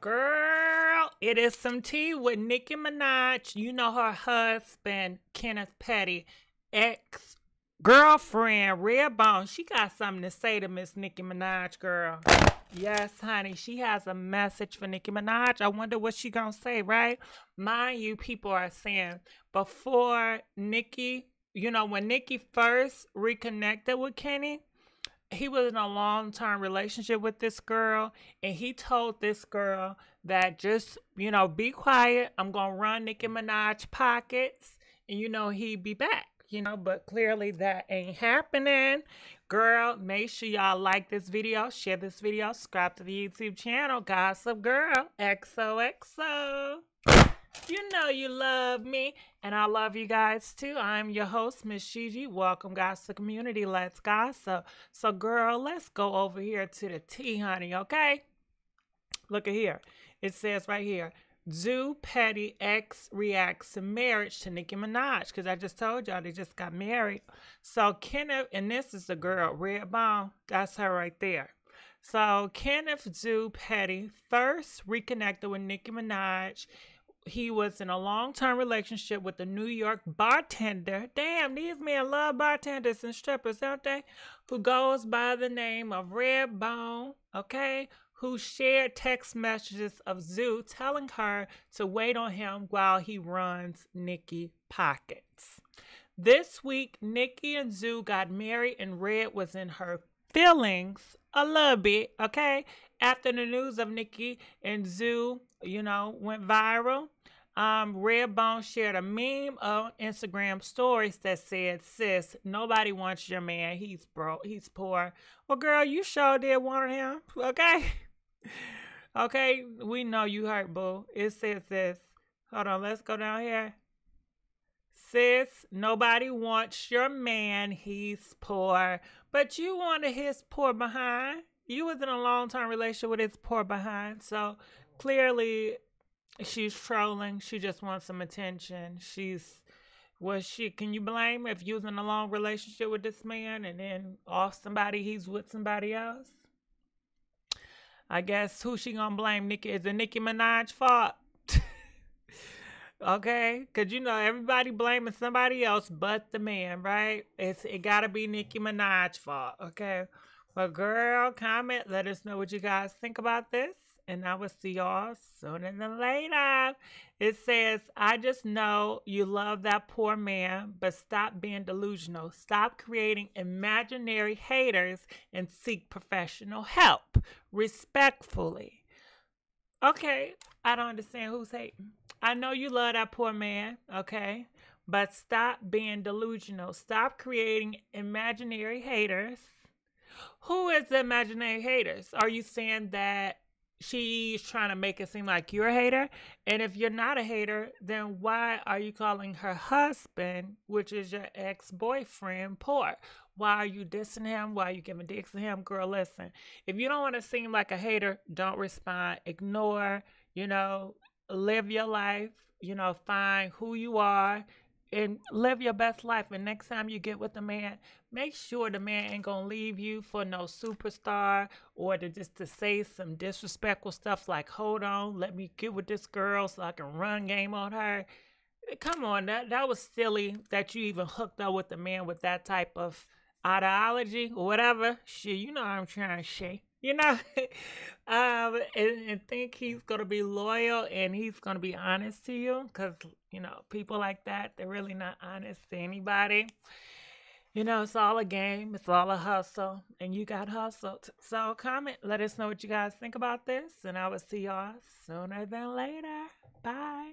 Girl, it is some tea with Nicki Minaj. You know her husband, Kenneth Petty, ex girlfriend, Redbone. She got something to say to Miss Nicki Minaj, girl. Yes, honey, she has a message for Nicki Minaj. I wonder what she gonna say, right? Mind you, people are saying before Nicki, you know, when Nicki first reconnected with Kenny, he was in a long term relationship with this girl, and he told this girl that just, you know, be quiet. I'm going to run Nicki Minaj pockets, and, you know, he'd be back, you know, but clearly that ain't happening. Girl, make sure y'all like this video, share this video, subscribe to the YouTube channel, Gossip Girl, XOXO. You know you love me, and I love you guys too. I'm your host, Miss Gigi. Welcome, guys, to the community. Let's gossip. So, girl, let's go over here to the tea, honey, okay? Look at here. It says right here, do Petty X reacts to marriage to Nicki Minaj because I just told y'all they just got married. So Kenneth, and this is the girl, Red Bone, that's her right there. So Kenneth Do Petty first reconnected with Nicki Minaj he was in a long-term relationship with a New York bartender. Damn, these men love bartenders and strippers, don't they? Who goes by the name of Redbone, okay? Who shared text messages of Zoo telling her to wait on him while he runs Nikki pockets. This week, Nikki and Zoo got married and Red was in her feelings a little bit, okay? After the news of Nikki and Zoo you know, went viral. Um, Redbone shared a meme of Instagram stories that said, sis, nobody wants your man. He's broke. He's poor. Well, girl, you sure did want him. Okay. okay. We know you hurt, boo. It says this. Hold on. Let's go down here. Sis, nobody wants your man. He's poor. But you wanted his poor behind. You was in a long-term relationship with his poor behind. So clearly she's trolling. She just wants some attention. She's was she? can you blame if you was in a long relationship with this man and then off somebody he's with somebody else? I guess who she gonna blame? Nikki? is it Nicki Minaj fault? okay, cause you know everybody blaming somebody else but the man, right? It's it gotta be Nicki Minaj fault, okay? But girl, comment. Let us know what you guys think about this. And I will see y'all sooner than later. It says, I just know you love that poor man, but stop being delusional. Stop creating imaginary haters and seek professional help respectfully. Okay, I don't understand who's hating. I know you love that poor man, okay? But stop being delusional. Stop creating imaginary haters who is the imaginary haters? Are you saying that she's trying to make it seem like you're a hater? And if you're not a hater, then why are you calling her husband, which is your ex boyfriend, poor? Why are you dissing him? Why are you giving dicks to him? Girl, listen, if you don't want to seem like a hater, don't respond, ignore, you know, live your life, you know, find who you are and live your best life. And next time you get with a man, make sure the man ain't gonna leave you for no superstar or to just to say some disrespectful stuff like, "Hold on, let me get with this girl so I can run game on her." Come on, that that was silly that you even hooked up with a man with that type of ideology or whatever. Shit, you know I'm trying to say you know, um, and, and, think he's gonna be loyal and he's gonna be honest to you, cause you know people like that they're really not honest to anybody. You know, it's all a game, it's all a hustle, and you got hustled. So comment, let us know what you guys think about this, and I will see y'all sooner than later. Bye.